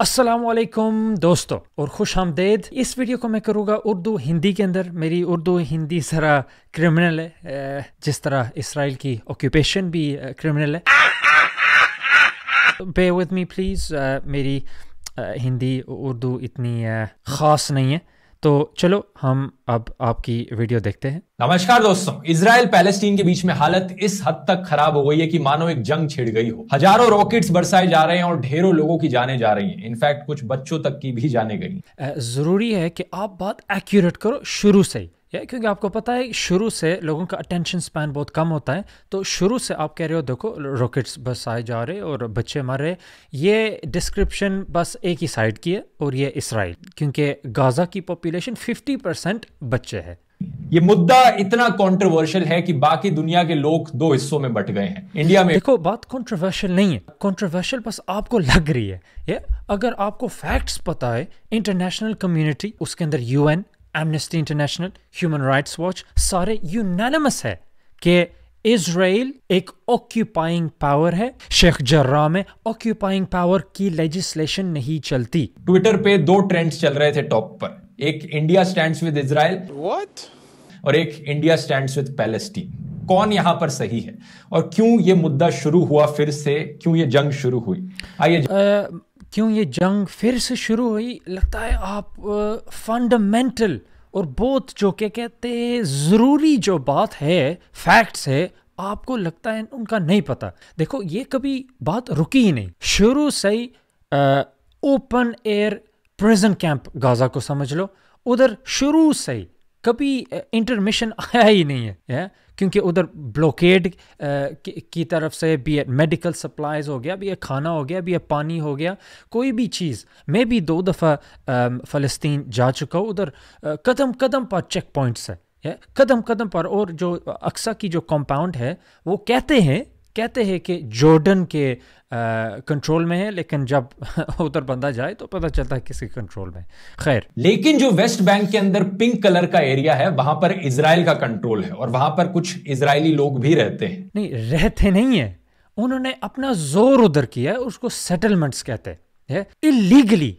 असलम दोस्तों और खुश आमदेद इस वीडियो को मैं करूँगा उर्दू हिंदी के अंदर मेरी उर्दू हिंदी ज़रा क्रिमिनल है जिस तरह इसराइल की ऑक्यूपेशन भी क्रिमिनल है बे विद प्लीज़ मेरी हिंदी उर्दू इतनी ख़ास नहीं है तो चलो हम अब आपकी वीडियो देखते हैं नमस्कार दोस्तों इसराइल पैलेस्टीन के बीच में हालत इस हद तक खराब हो गई है कि मानो एक जंग छिड़ गई हो हजारों रॉकेट्स बरसाए जा रहे हैं और ढेरों लोगों की जाने जा रही हैं इनफैक्ट कुछ बच्चों तक की भी जाने गई जरूरी है कि आप बात एक्यूरेट करो शुरू से ही या क्योंकि आपको पता है शुरू से लोगों का अटेंशन स्पैन बहुत कम होता है तो शुरू से आप कह रहे हो देखो रॉकेट्स बस आए जा रहे और बच्चे मर रहे ये डिस्क्रिप्शन बस एक ही साइड की है और ये इसराइल क्योंकि गाज़ा की पॉपुलेशन 50 परसेंट बच्चे है ये मुद्दा इतना कंट्रोवर्शियल है कि बाकी दुनिया के लोग दो हिस्सों में बट गए हैं इंडिया में देखो बात कंट्रोवर्शियल नहीं है कंट्रोवर्शियल बस आपको लग रही है ये अगर आपको फैक्ट्स पता है इंटरनेशनल कम्युनिटी उसके अंदर UN Amnesty International Human rights Watch सारे यूनानिमस है कि इसराइल एक ऑक्यूपाइंग पावर है शेख जर्रा में ऑक्यूपाइंग पावर की लेजिस्लेशन नहीं चलती ट्विटर पे दो ट्रेंड्स चल रहे थे टॉप पर एक इंडिया स्टैंड्स विद इसराइल और एक इंडिया स्टैंड्स विद पैलेस्टीन कौन यहां पर सही है और क्यों ये मुद्दा शुरू हुआ फिर से क्यों ये जंग शुरू हुई आइए क्यों ये जंग फिर से शुरू हुई लगता है आप फंडामेंटल और बहुत जो के कहते ज़रूरी जो बात है फैक्ट्स है आपको लगता है उनका नहीं पता देखो ये कभी बात रुकी ही नहीं शुरू से ही open air prison camp Gaza को समझ लो उधर शुरू से ही कभी इंटरमिशन आया ही नहीं है क्योंकि उधर ब्लॉकेड की तरफ से भी है मेडिकल सप्लाइज हो गया भी है खाना हो गया भी है पानी हो गया कोई भी चीज़ मैं भी दो दफ़ा फ़लस्तीन जा चुका हूँ उधर कदम कदम पर चेक पॉइंट्स है कदम कदम पर और जो अक्सा की जो कंपाउंड है वो कहते हैं कहते हैं कि जॉर्डन के कंट्रोल में है लेकिन जब उधर बंदा जाए तो पता चलता है किसके कंट्रोल में खैर लेकिन जो वेस्ट बैंक के अंदर पिंक कलर का एरिया है वहां पर इसराइल का कंट्रोल है और वहां पर कुछ इसराइली लोग भी रहते हैं नहीं रहते नहीं है उन्होंने अपना जोर उधर किया है उसको सेटलमेंट्स कहते हैं इलीगली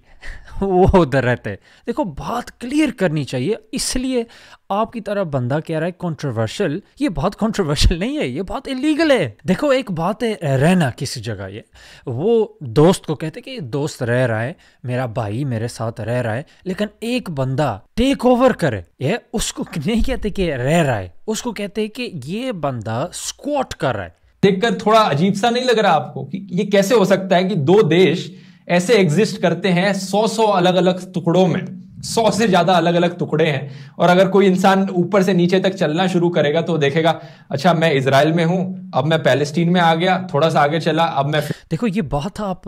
वो उधर रहते हैं देखो बात क्लियर करनी चाहिए इसलिए आपकी तरह बंदा कह रहा है कंट्रोवर्शियल ये बहुत कंट्रोवर्शियल नहीं है ये बहुत इलीगल है देखो एक बात है रहना किसी जगह ये वो दोस्त को कहते कि दोस्त रह रहा है मेरा भाई मेरे साथ रह रहा है लेकिन एक बंदा टेक ओवर करे ये उसको नहीं कहते कि रह रहा है उसको कहते कि ये बंदा स्क्वाट कर रहा है देखकर थोड़ा अजीब सा नहीं लग रहा आपको कि ये कैसे हो सकता है कि दो देश ऐसे एग्जिस्ट करते हैं सौ सौ अलग अलग टुकड़ों में सौ से ज्यादा अलग अलग टुकड़े हैं और अगर कोई इंसान ऊपर से नीचे तक चलना शुरू करेगा तो देखेगा अच्छा मैं इसराइल में हूं अब मैं पैलेस्टीन में आ गया थोड़ा सा आगे चला अब मैं देखो ये बात आप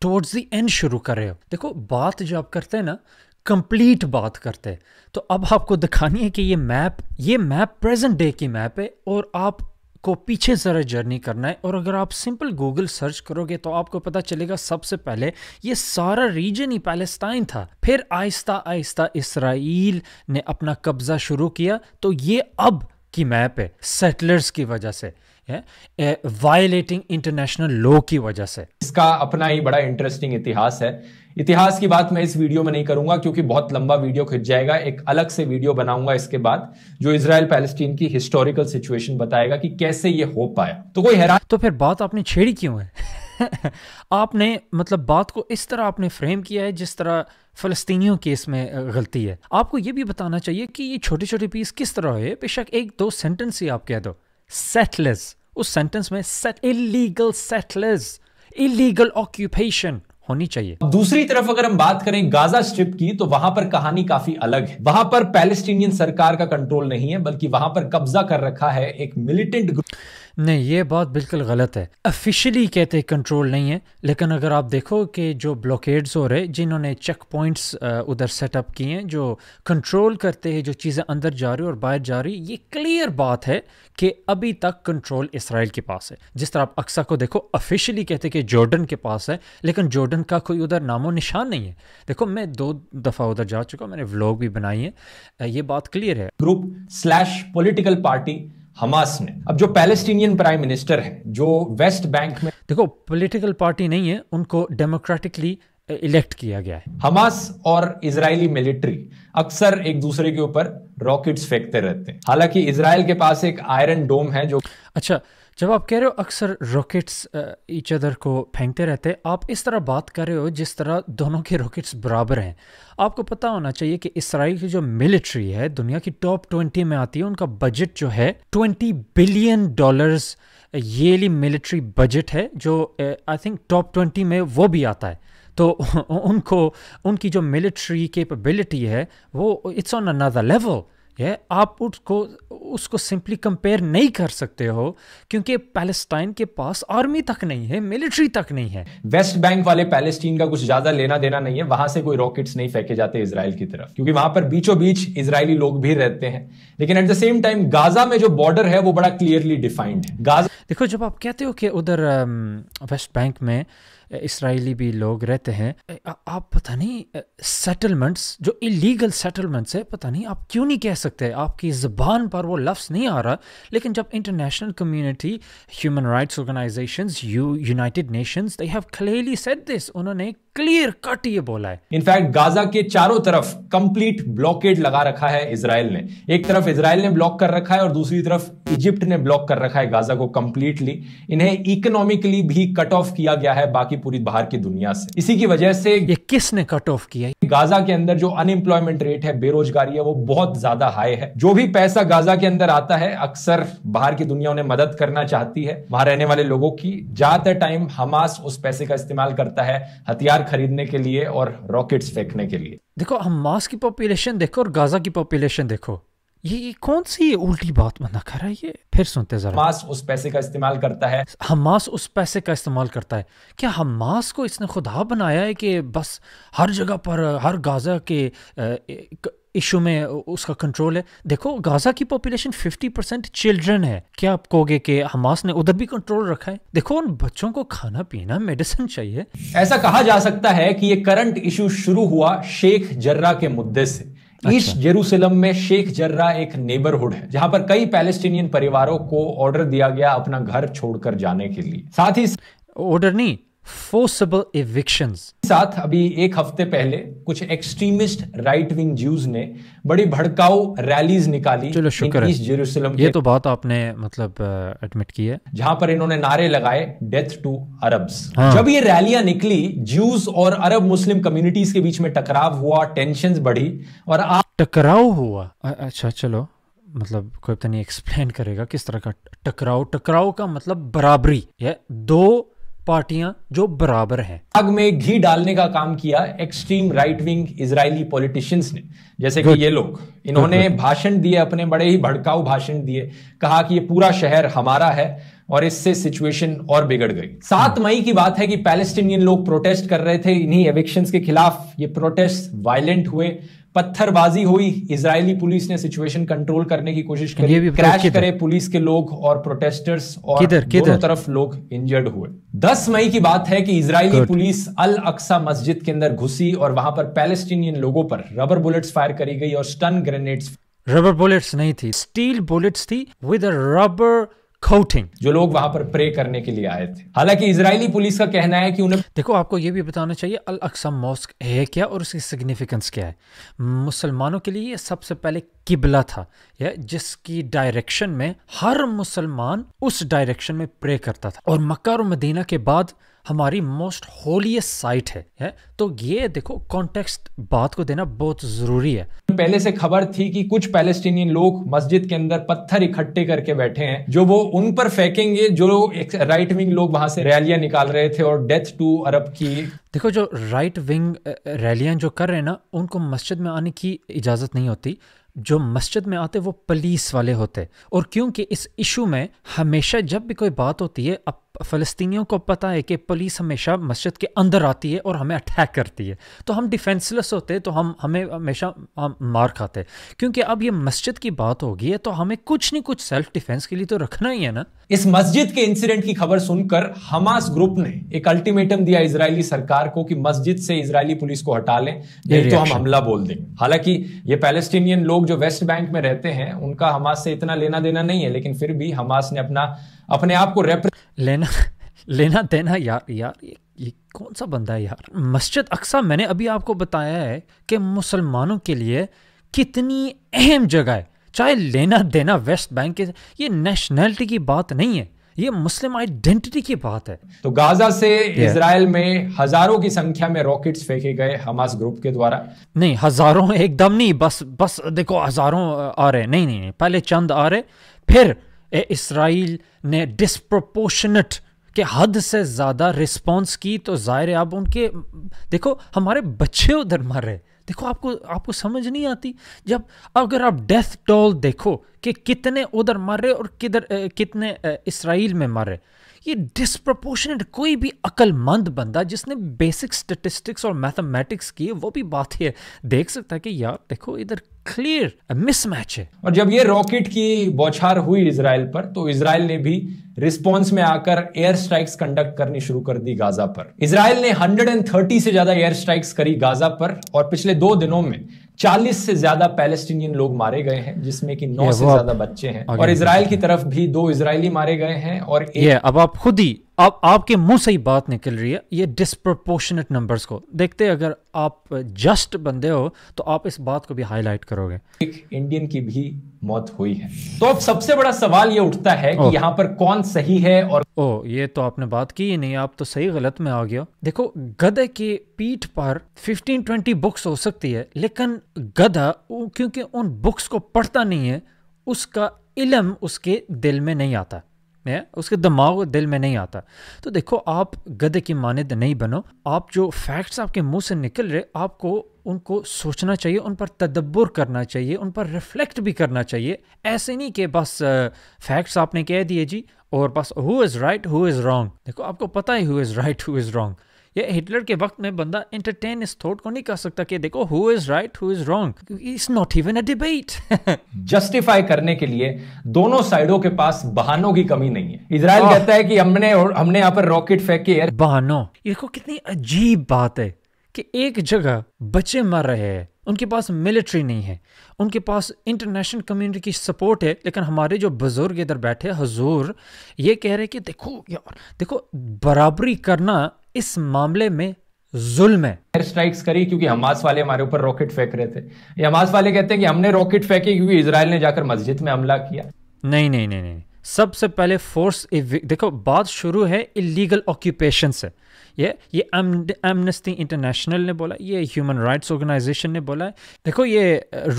टुवर्ड्स दी एंड शुरू कर रहे हो देखो बात जो आप करते हैं ना कंप्लीट बात करते हैं तो अब आपको दिखानी है कि ये मैप ये मैप प्रेजेंट डे की मैप है और आप को पीछे ज़रा जर्नी करना है और अगर आप सिंपल गूगल सर्च करोगे तो आपको पता चलेगा सबसे पहले ये सारा रीजन ही पैलेस्टाइन था फिर आहिस्ता आहिस्ता इसराइल ने अपना कब्ज़ा शुरू किया तो ये अब की मैप है सेटलर्स की वजह से वायलेटिंग इंटरनेशनल लॉ की वजह से इसका अपना ही बड़ा इंटरेस्टिंग इतिहास है इतिहास की बात मैं इस वीडियो में नहीं करूंगा क्योंकि बहुत लंबा वीडियो खिंच जाएगा एक अलग से वीडियो बनाऊंगा इसके बाद जो इसराइल पैलेस्टीन की हिस्टोरिकल सिचुएशन बताएगा कि कैसे ये हो पाया तो कोई हैरान तो फिर बात आपने छेड़ी क्यों है आपने मतलब बात को इस तरह आपने फ्रेम किया है जिस तरह फ़लस्तियों केस में गलती है आपको ये भी बताना चाहिए कि ये छोटे छोटे पीस किस तरह हुए बेशक एक दो सेंटेंस ही आप कह दो सेटलर्स उस सेंटेंस में set illegal settlers illegal occupation होनी चाहिए दूसरी तरफ अगर हम बात करें गाजा स्ट्रिप की तो वहां पर कहानी काफी अलग है वहां पर पैलेस्टीनियन सरकार का कंट्रोल नहीं है बल्कि वहां पर कब्जा कर रखा है एक मिलिटेंट ग्रुप नहीं ये बात बिल्कुल गलत है ऑफिशियली कहते कंट्रोल नहीं है लेकिन अगर आप देखो कि जो ब्लॉकेड्स हो रहे जिन्होंने चेक पॉइंट्स उधर सेटअप किए हैं जो कंट्रोल करते हैं जो चीज़ें अंदर जा रही और बाहर जा रही ये क्लियर बात है कि अभी तक कंट्रोल इसराइल के पास है जिस तरह आप अक्सर को देखो ऑफिशियली कहते कि जॉर्डन के पास है लेकिन जॉर्डन का कोई उधर नामो निशान नहीं है देखो मैं दो दफ़ा उधर जा चुका मैंने व्लॉग भी बनाई है ये बात क्लियर है group slash political party Hamas ने अब जो पैलेस्टीनियन प्राइम मिनिस्टर है जो वेस्ट बैंक में देखो पॉलिटिकल पार्टी नहीं है उनको डेमोक्रेटिकली इलेक्ट किया गया है हमास और इजरायली मिलिट्री अक्सर एक दूसरे के ऊपर रॉकेट्स फेंकते रहते हैं हालांकि इसराइल के पास एक आयरन डोम है जो अच्छा जब आप कह रहे हो अक्सर रॉकेट्स ईच अदर को फेंकते रहते हैं आप इस तरह बात कर रहे हो जिस तरह दोनों के रॉकेट्स बराबर हैं आपको पता होना चाहिए कि इसराइल की जो मिलिट्री है दुनिया की टॉप ट्वेंटी में आती है उनका बजट जो है ट्वेंटी बिलियन डॉलर्स येली मिलिट्री बजट है जो आई थिंक टॉप ट्वेंटी में वो भी आता है तो उनको उनकी जो मिलिट्री केपेबिलिटी है वो इट्स ऑन अनदर लेवल है आप उसको उसको सिंपली कंपेयर नहीं कर सकते हो क्योंकि पैलेस्टाइन के पास आर्मी तक नहीं है मिलिट्री तक नहीं है वेस्ट बैंक वाले पैलेस्टीन का कुछ ज्यादा लेना देना नहीं है वहां से कोई रॉकेट्स नहीं फेंके जाते इसराइल की तरफ क्योंकि वहां पर बीचों बीच इसराइली लोग भी रहते हैं लेकिन at the same time Gaza में जो बॉर्डर है वो बड़ा क्लियरली डिफाइंड है गाजा देखो जब आप कहते हो कि उधर वेस्ट um, बैंक में इसराइली भी लोग रहते हैं आप पता नहीं सेटलमेंट्स जो इलीगल सेटलमेंट्स है पता नहीं आप क्यों नहीं कह सकते आपकी ज़बान पर वो लफ्स नहीं आ रहा लेकिन जब international community human rights organisations U United Nations they have clearly set this उन्होंने क्लियर कट ये बोला है इनफैक्ट गाजा के चारों तरफ कंप्लीट ब्लॉकेट लगा रखा है इसराइल ने एक तरफ इसराइल ने ब्लॉक कर रखा है और दूसरी तरफ इजिप्ट ने ब्लॉक कर रखा है गाजा को कंप्लीटली इन्हें इकोनॉमिकली भी कट ऑफ किया गया है बाकी पूरी बाहर की दुनिया से इसी की वजह से ये किसने कट ऑफ किया गाजा के अंदर जो अनएम्प्लॉयमेंट रेट है बेरोजगारी है वो बहुत ज्यादा हाई है जो भी पैसा गाजा के अंदर आता है अक्सर बाहर की दुनिया उन्हें मदद करना चाहती है वहां रहने वाले लोगों की ज्यादातर टाइम हमास उस पैसे का इस्तेमाल करता है हथियार खरीदने के लिए और रॉकेट्स फेंकने के लिए देखो हमास की पॉपुलेशन देखो और गाजा की पॉपुलेशन देखो ये कौन सी ये उल्टी बात मना कर रहा है ये फिर सुनते जरा हमास उस पैसे का इस्तेमाल करता है हमास उस पैसे का इस्तेमाल करता है क्या हमास को इसने खुदा बनाया है कि बस हर जगह पर हर गाजा के इशू में उसका कंट्रोल है देखो गाजा की पॉपुलेशन 50 परसेंट चिल्ड्रन है क्या आप कहोगे कि हमास ने उधर भी कंट्रोल रखा है देखो उन बच्चों को खाना पीना मेडिसिन चाहिए ऐसा कहा जा सकता है कि ये करंट इशू शुरू हुआ शेख जर्रा के मुद्दे से ईस्ट अच्छा। जेरूसलम में शेख जर्रा एक नेबरहुड है जहां पर कई पैलेस्टीनियन परिवारों को ऑर्डर दिया गया अपना घर छोड़कर जाने के लिए साथ ही ऑर्डर नहीं फोर्सबल इविक्शंस साथ अभी एक हफ्ते पहले कुछ एक्सट्रीमिस्ट राइट विंग ज्यूज ने बड़ी भड़काऊ रैलीज निकाली चलो शुक्र जेरूसलम ये तो बात आपने मतलब एडमिट की है जहां पर इन्होंने नारे लगाए डेथ टू अरब्स हाँ। जब ये रैलियां निकली ज्यूज और अरब मुस्लिम कम्युनिटीज के बीच में टकराव हुआ टेंशन बढ़ी और आप टकराव हुआ अच्छा चलो मतलब कोई तो नहीं एक्सप्लेन करेगा किस तरह का टकराव टकराव का मतलब बराबरी या दो पार्टियां जो बराबर हैं आग में घी डालने का काम किया extreme right wing Israeli politicians ने जैसे कि ये लोग इन्होंने भाषण दिए अपने बड़े ही भड़काऊ भाषण दिए कहा कि ये पूरा शहर हमारा है और इससे सिचुएशन और बिगड़ गई सात हम्म। मई की बात है कि पैलेस्टीनियन लोग प्रोटेस्ट कर रहे थे इन्हीं एविक्शन के खिलाफ ये प्रोटेस्ट वायलेंट हुए पत्थरबाजी हुई इजरायली पुलिस ने सिचुएशन कंट्रोल करने की कोशिश करी क्रैश करे पुलिस के लोग और प्रोटेस्टर्स और किदर, किदर? दोनों तरफ लोग इंजर्ड हुए 10 मई की बात है कि इजरायली पुलिस अल अक्सा मस्जिद के अंदर घुसी और वहां पर पैलेस्टीनियन लोगों पर रबर बुलेट्स फायर करी गई और स्टन ग्रेनेड्स रबर बुलेट्स नहीं थी स्टील बुलेट्स थी विद रबर कोटिंग जो लोग वहां पर प्रे करने के लिए आए थे हालांकि इजरायली पुलिस का कहना है कि उन्हें देखो आपको यह भी बताना चाहिए अल अक्सा मॉस्क है क्या और उसकी सिग्निफिकेंस क्या है मुसलमानों के लिए सबसे पहले किबला था या जिसकी डायरेक्शन में हर मुसलमान उस डायरेक्शन में प्रे करता था और मक्का और मदीना के बाद हमारी मोस्ट होलीस्ट साइट है, है तो ये देखो कॉन्टेक्स्ट बात को देना बहुत जरूरी है पहले से खबर थी कि कुछ पैलेस्टीनियन लोग मस्जिद के अंदर पत्थर इकट्ठे करके बैठे हैं जो वो उन पर फेंकेंगे जो एक राइट विंग लोग वहां से रैलियां निकाल रहे थे और डेथ टू अरब की देखो जो राइट विंग रैलियां जो कर रहे हैं ना उनको मस्जिद में आने की इजाजत नहीं होती जो मस्जिद में आते वो पुलिस वाले होते और क्योंकि इस इशू में हमेशा जब भी कोई बात होती है अब फ़लस्तियों को पता है कि पुलिस हमेशा मस्जिद के अंदर आती है और हमें अटैक करती है तो हम डिफेंसलेस होते तो हम हमें हमेशा हम मार खाते क्योंकि अब ये मस्जिद की बात होगी तो हमें कुछ नहीं कुछ सेल्फ डिफेंस के लिए तो रखना ही है ना इस मस्जिद के इंसिडेंट की खबर सुनकर हमास ग्रुप ने एक अल्टीमेटम दिया इसराइली सरकार को कि मस्जिद से इसराइली पुलिस को हटा लें नहीं तो हम हमला बोल दें हालांकि ये पैलेस्टीनियन लोग जो वेस्ट बैंक में रहते हैं उनका हमास से इतना लेना देना नहीं है लेकिन फिर भी हमास ने अपना अपने आप को रेप लेना लेना देना यार यार ये, ये कौन सा बंदा है यार मस्जिद अक्सा मैंने अभी आपको बताया है कि मुसलमानों के लिए कितनी अहम जगह है चाहे लेना देना वेस्ट बैंक के ये नेशनैलिटी की बात नहीं है ये मुस्लिम आइडेंटिटी की बात है तो गाजा से इसराइल में हजारों की संख्या में रॉकेट्स फेंके गए हमास ग्रुप के द्वारा नहीं हजारों एकदम नहीं बस बस देखो हजारों आ रहे नहीं नहीं, पहले चंद आ रहे फिर इसराइल ने डिस्प्रोपोर्शनट के हद से ज़्यादा रिस्पॉन्स की तो ज़ाहिर अब उनके देखो हमारे बच्चे उधर मर रहे देखो आपको आपको समझ नहीं आती जब अगर आप डेथ टोल देखो कि कितने उधर मर रहे और किधर कितने इसराइल में मर रहे ये डिस्प्रपोर्शनेट कोई भी अक्लमंद बंदा जिसने बेसिक स्टेटिस्टिक्स और मैथमेटिक्स की वो भी बात है देख सकता है कि यार देखो इधर क्लियर मिसमैच है और जब ये रॉकेट की बौछार हुई इसराइल पर तो इसराइल ने भी रिस्पॉन्स में आकर एयर स्ट्राइक्स कंडक्ट करनी शुरू कर दी गाजा पर इसराइल ने 130 से ज्यादा एयर स्ट्राइक्स करी गाजा पर और पिछले दो दिनों में 40 से ज्यादा पैलेस्टीनियन लोग मारे गए हैं जिसमें कि 9 से ज्यादा बच्चे हैं और इसराइल की तरफ भी दो इसराइली मारे गए हैं और एक... अब आप खुद ही अब आपके मुंह से ही बात निकल रही है ये डिस्प्रपोर्शनेट नंबर्स को देखते अगर आप जस्ट बंदे हो तो आप इस बात को भी हाईलाइट करोगे एक इंडियन की भी मौत हुई है तो अब सबसे बड़ा सवाल ये उठता है कि यहाँ पर कौन सही है और ओ ये तो आपने बात की ही नहीं आप तो सही गलत में आ गया देखो गधे की पीठ पर 15-20 बुक्स हो सकती है लेकिन गधा क्योंकि उन बुक्स को पढ़ता नहीं है उसका इलम उसके दिल में नहीं आता है उसके दिमाग और दिल में नहीं आता तो देखो आप गधे की मानद नहीं बनो आप जो फैक्ट्स आपके मुंह से निकल रहे आपको उनको सोचना चाहिए उन पर तदब्बर करना चाहिए उन पर रिफ्लेक्ट भी करना चाहिए ऐसे नहीं कि बस फैक्ट्स आपने कह दिए जी और बस who is right who is wrong देखो आपको पता ही who is right who is wrong ये हिटलर के वक्त में बंदा एंटरटेन इस थॉट को नहीं कर सकता कि देखो who is right who is wrong it's not even a debate justify करने के लिए दोनों साइडों के पास बहानों की कमी नहीं है इसराइल ah. कहता है कि हमने हमने यहाँ पर रॉकेट फेंक के यार बहानों देखो कितनी अजीब बात है कि एक जगह बच्चे मर रहे हैं उनके पास मिलिट्री नहीं है उनके पास इंटरनेशनल कम्युनिटी की सपोर्ट है लेकिन हमारे जो बुजुर्ग इधर बैठे हजूर ये कह रहे कि देखो यार देखो बराबरी करना इस मामले में जुल्म है एयर स्ट्राइक्स करी क्योंकि हमास वाले हमारे ऊपर रॉकेट फेंक रहे थे ये हमास वाले कहते हैं कि हमने रॉकेट फेंके क्योंकि इसराइल ने जाकर मस्जिद में हमला किया नहीं नहीं नहीं नहीं सबसे पहले फोर्स देखो बात शुरू है इलीगल ऑक्यूपेशन से ये ये एमनेस्टी इंटरनेशनल ने बोला ये ह्यूमन राइट्स ऑर्गेनाइजेशन ने बोला देखो ये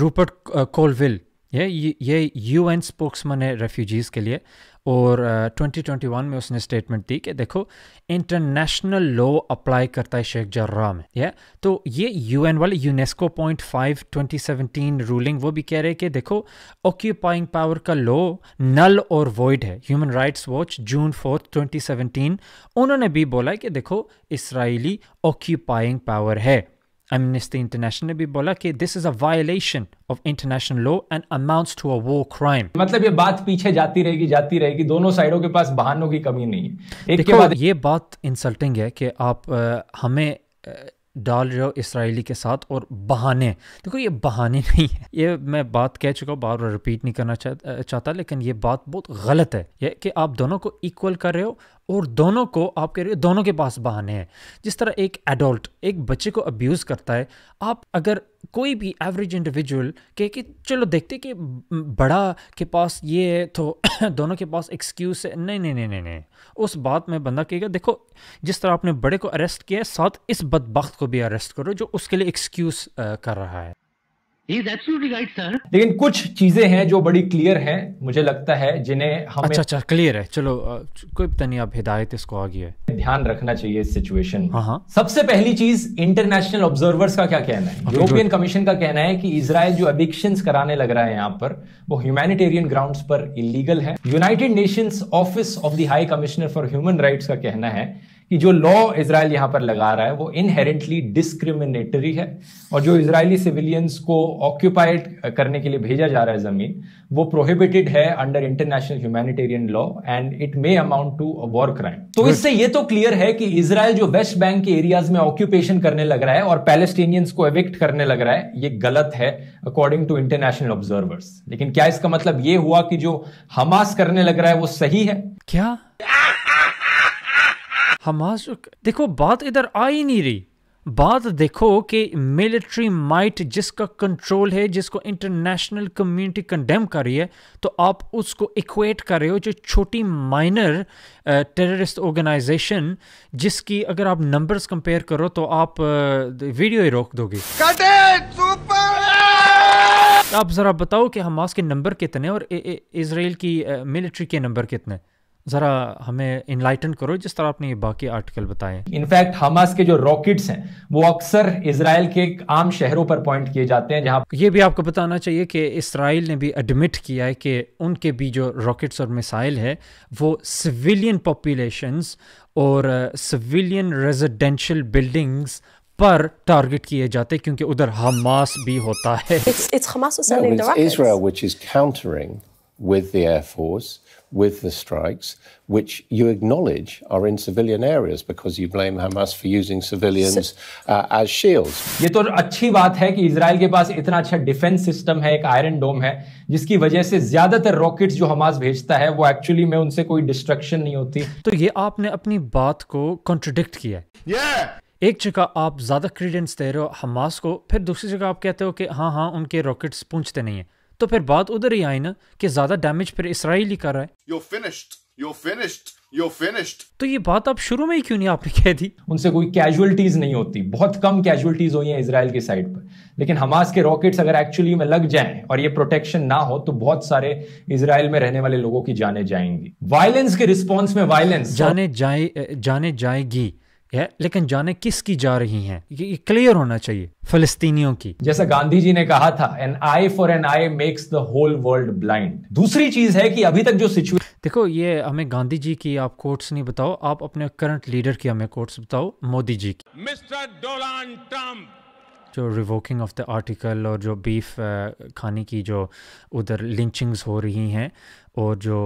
रूपर्ट कोलविल uh, ये ये यूएन स्पोक्समैन है रेफ्यूजीज़ के लिए और uh, 2021 में उसने स्टेटमेंट दी कि देखो इंटरनेशनल लॉ अप्लाई करता है शेख जर्रा में या तो ये यूएन वाले UNESCO point five twenty ruling वो भी कह रहे हैं कि देखो ऑक्यूपाइंग पावर का लॉ नल और वॉइड है human rights watch June fourth 2017 उन्होंने भी बोला कि देखो इसराइली ऑक्यूपाइंग पावर है Amnesty International ने भी बोला कि this is a violation of international law and amounts to a war crime मतलब ये बात पीछे जाती रहेगी जाती रहेगी दोनों साइडों के पास बहानों की कमी नहीं है एक के बाद ये बात इंसल्टिंग है कि आप आ, हमें डाल रहे हो इसराइली के साथ और बहाने देखो ये बहाने नहीं है ये मैं बात कह चुका हूँ बार बार रिपीट नहीं करना चाहता लेकिन ये बात बहुत गलत है ये कि आप दोनों को इक्वल कर रहे हो और दोनों को आप कह रहे हो दोनों के पास बहाने हैं जिस तरह एक एडल्ट एक बच्चे को अब्यूज़ करता है आप अगर कोई भी एवरेज इंडिविजुअल कह कि चलो देखते कि बड़ा के पास ये है तो दोनों के पास एक्सक्यूज़ है नहीं नहीं नहीं नहीं नहीं उस बात में बंदा कहेगा देखो जिस तरह आपने बड़े को अरेस्ट किया है साथ इस बदबाख को भी अरेस्ट करो जो उसके लिए एक्सक्यूज़ कर रहा है right, लेकिन कुछ चीजें हैं जो बड़ी क्लियर हैं मुझे लगता है जिन्हें हम अच्छा अच्छा क्लियर है चलो कोई पता नहीं अब हिदायत इसको आ गई है ध्यान रखना चाहिए इस सिचुएशन में हाँ, हाँ। सबसे पहली चीज इंटरनेशनल ऑब्जर्वर्स का क्या कहना है यूरोपियन कमीशन का कहना है कि इसराइल जो एडिक्शन कराने लग रहा है यहाँ पर वो ह्यूमैनिटेरियन ग्राउंड पर इलीगल है United Nations office of the high commissioner for human right का कहना है कि जो लॉ इसराइल यहां पर लगा रहा है वो इनहेरेंटली डिस्क्रिमिनेटरी है और जो इसराइली सिविलियंस को ऑक्यूपाइड करने के लिए भेजा जा रहा है ज़मीन वो प्रोहिबिटेड है under international humanitarian law and it may amount to war crime तो इससे ये तो क्लियर है कि इसराइल जो वेस्ट बैंक के एरियाज में ऑक्यूपेशन करने लग रहा है और पैलेस्टीनियंस को एविक्ट करने लग रहा है ये गलत है अकॉर्डिंग टू इंटरनेशनल ऑब्जर्वर्स लेकिन क्या इसका मतलब ये हुआ कि जो हमास करने लग रहा है वो सही है क्या ah! हमास देखो बात इधर आ ही नहीं रही बात देखो कि मिलिट्री माइट जिसका कंट्रोल है जिसको इंटरनेशनल कम्युनिटी कंडेम कर रही है तो आप उसको इक्वेट कर रहे हो जो छोटी माइनर टेररिस्ट ऑर्गेनाइजेशन जिसकी अगर आप नंबर्स कंपेयर करो तो आप वीडियो ही रोक दोगे आप ज़रा बताओ कि हमास के नंबर कितने और इसराइल की मिलिट्री के नंबर कितने ज़रा हमें इनलाइटन करो जिस तरह आपने ये बाकी आर्टिकल बताए इनफैक्ट हमास के जो रॉकेट्स हैं वो अक्सर इसराइल के आम शहरों पर पॉइंट किए जाते हैं जहां ये भी आपको बताना चाहिए कि इसराइल ने भी एडमिट किया है कि उनके भी जो रॉकेट्स और मिसाइल है वो सिविलियन पॉपुलेशन और सिविलियन रेजिडेंशियल बिल्डिंग्स पर टारगेट किए जाते क्योंकि उधर हमास भी होता है it's, it's with the Air Force, with the strikes, which you acknowledge are in civilian areas because you blame Hamas for using civilians uh, as shields. ये तो अच्छी बात है कि इसराइल के पास इतना अच्छा डिफेंस सिस्टम है एक आयरन डोम है जिसकी वजह से ज्यादातर रॉकेट्स जो हमास भेजता है वो एक्चुअली में उनसे कोई डिस्ट्रक्शन नहीं होती तो ये आपने अपनी बात को कॉन्ट्रोडिक्ट किया है yeah! एक जगह आप ज़्यादा क्रीडेंस दे रहे हो हमास को फिर दूसरी जगह आप कहते हो कि हाँ हाँ उनके रॉकेट्स पहुँचते नहीं हैं तो फिर बात उधर ही आई ना कि ज्यादा डैमेज फिर इसराइल ही कर रहा है You're finished. You're finished. You're finished. तो ये बात आप शुरू में ही क्यों नहीं आपने कह दी उनसे कोई कैजुअलिटीज नहीं होती बहुत कम कैजुअलिटीज हुई हैं इसराइल की साइड पर लेकिन हमास के रॉकेट्स अगर एक्चुअली में लग जाएं और ये प्रोटेक्शन ना हो तो बहुत सारे इसराइल में रहने वाले लोगों की जाने जाएंगी वायलेंस के रिस्पॉन्स में वायलेंस जाने जाए जाने जाएगी है लेकिन जाने किस की जा रही हैं ये क्लियर होना चाहिए फलस्तीनियों की जैसा गांधी जी ने कहा था an eye for an eye makes the whole world blind दूसरी चीज है कि अभी तक जो सिचुएशन देखो ये हमें गांधी जी की आप कोर्ट्स नहीं बताओ आप अपने करंट लीडर की हमें कोर्ट्स बताओ मोदी जी की मिस्टर डोनाल्ड ट्रंप जो रिवोकिंग ऑफ द आर्टिकल और जो बीफ uh, खाने की जो उधर लिंचिंग्स हो रही हैं और जो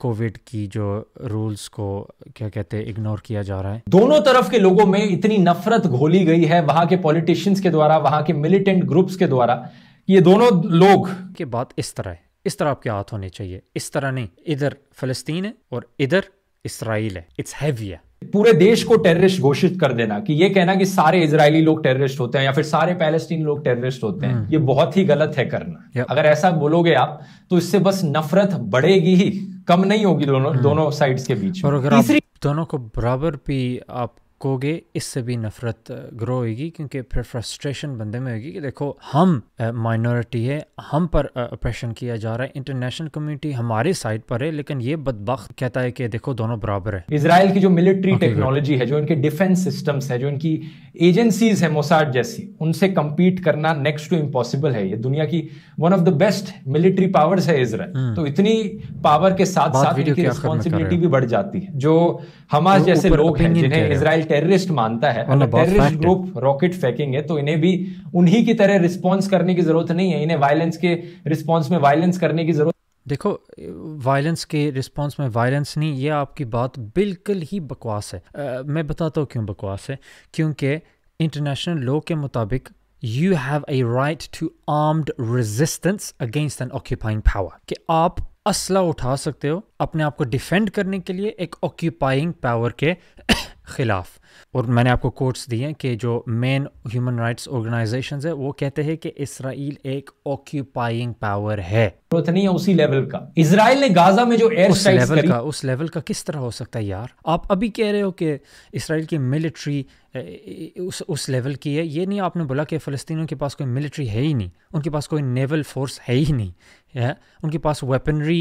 कोविड uh, की जो रूल्स को क्या कहते हैं इग्नोर किया जा रहा है दोनों तरफ के लोगों में इतनी नफरत घोली गई है वहां के पॉलिटिशियंस के द्वारा वहां के मिलिटेंट ग्रुप्स के द्वारा ये दोनों लोग के बात इस तरह है इस तरह आपके हाथ होने चाहिए इस तरह नहीं इधर फलस्तीन है और इधर इसराइल है इट्स हैवी है पूरे देश को टेररिस्ट घोषित कर देना कि ये कहना कि सारे इजरायली लोग टेररिस्ट होते हैं या फिर सारे पैलेस्टीन लोग टेररिस्ट होते हैं हम्म। ये बहुत ही गलत है करना अगर ऐसा बोलोगे आप तो इससे बस नफरत बढ़ेगी ही कम नहीं होगी दोनों हम्म। दोनों साइड्स के बीच और अगर आप दोनों को बराबर भी आप रखोगे इससे भी नफ़रत ग्रो होगी क्योंकि फिर फ्रस्ट्रेशन बंदे में होगी कि देखो हम माइनॉरिटी है हम पर ऑपरेशन किया जा रहा है इंटरनेशनल कम्युनिटी हमारी साइड पर है लेकिन ये बदबक कहता है कि देखो दोनों बराबर है इसराइल की जो मिलिट्री टेक्नोलॉजी है जो इनके डिफेंस सिस्टम्स है जो इनकी एजेंसीज है मोसाड जैसी उनसे कम्पीट करना नेक्स्ट टू इम्पॉसिबल है ये दुनिया की one of the best military powers है इसराइल हम्म। तो इतनी पावर के साथ साथ इनकी रिस्पॉन्सिबिलिटी भी बढ़ जाती है जो हमास जैसे लोग हैं जिन्हें इसराइल टेररिस्ट मानता है टेररिस्ट ग्रुप रॉकेट फेंकेंगे तो इन्हें भी उन्हीं की तरह रिस्पॉन्स करने की जरूरत नहीं है इन्हें वायलेंस के रिस्पॉन्स में वायलेंस करने की जरूरत देखो वायलेंस के रिस्पांस में वायलेंस नहीं ये आपकी बात बिल्कुल ही बकवास है आ, मैं बताता हूँ क्यों बकवास है क्योंकि इंटरनेशनल लॉ के मुताबिक you have a right to armed resistance against an occupying power कि आप असला उठा सकते हो अपने आप को डिफेंड करने के लिए एक ऑक्यूपाइंग पावर के ख़िलाफ़ और मैंने आपको कोट्स दिए कि जो मेन ह्यूमन राइट्स ऑर्गेनाइजेशन है वो कहते हैं कि इसराइल एक ऑक्यूपाइंग पावर है नहीं है उसी लेवल का इसराइल ने गाजा में जो एयर उस लेवल करी... का उस लेवल का किस तरह हो सकता है यार आप अभी कह रहे हो कि इसराइल की मिलिट्री उस उस लेवल की है ये नहीं आपने बोला कि फ़लस्तीनियों के पास कोई मिलिट्री है ही नहीं उनके पास कोई नेवल फोर्स है ही नहीं है उनके पास वेपनरी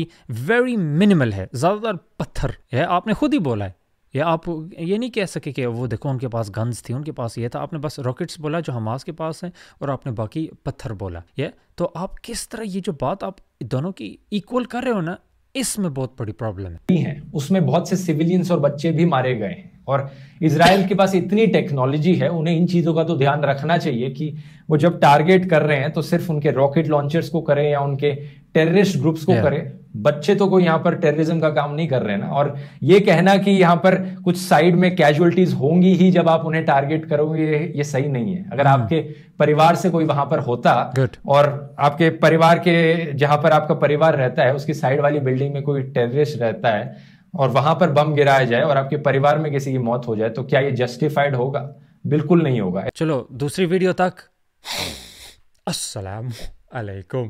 वेरी मिनिमल है ज़्यादातर पत्थर है आपने खुद ही बोला है या आप ये नहीं कह सके कि वो देखो उनके पास गन्स थी उनके पास ये था आपने बस रॉकेट्स बोला जो हमास के पास हैं और आपने बाकी पत्थर बोला ये तो आप किस तरह ये जो बात आप दोनों की इक्वल कर रहे हो ना इसमें बहुत बड़ी प्रॉब्लम है उसमें बहुत से सिविलियंस और बच्चे भी मारे गए हैं और इसराइल के पास इतनी टेक्नोलॉजी है उन्हें इन चीज़ों का तो ध्यान रखना चाहिए कि वो जब टारगेट कर रहे हैं तो सिर्फ उनके रॉकेट लॉन्चर्स को करें या उनके टेररिस्ट ग्रुप्स को करें बच्चे तो कोई यहाँ पर टेररिज्म का काम नहीं कर रहे ना और ये कहना कि यहाँ पर कुछ साइड में कैजुअलिटीज होंगी ही जब आप उन्हें टारगेट करोगे ये सही नहीं है अगर hmm. आपके परिवार से कोई वहां पर होता Good. और आपके परिवार के जहां पर आपका परिवार रहता है उसकी साइड वाली बिल्डिंग में कोई टेररिस्ट रहता है और वहां पर बम गिराया जाए और आपके परिवार में किसी की मौत हो जाए तो क्या ये जस्टिफाइड होगा बिल्कुल नहीं होगा चलो दूसरी वीडियो तक असलम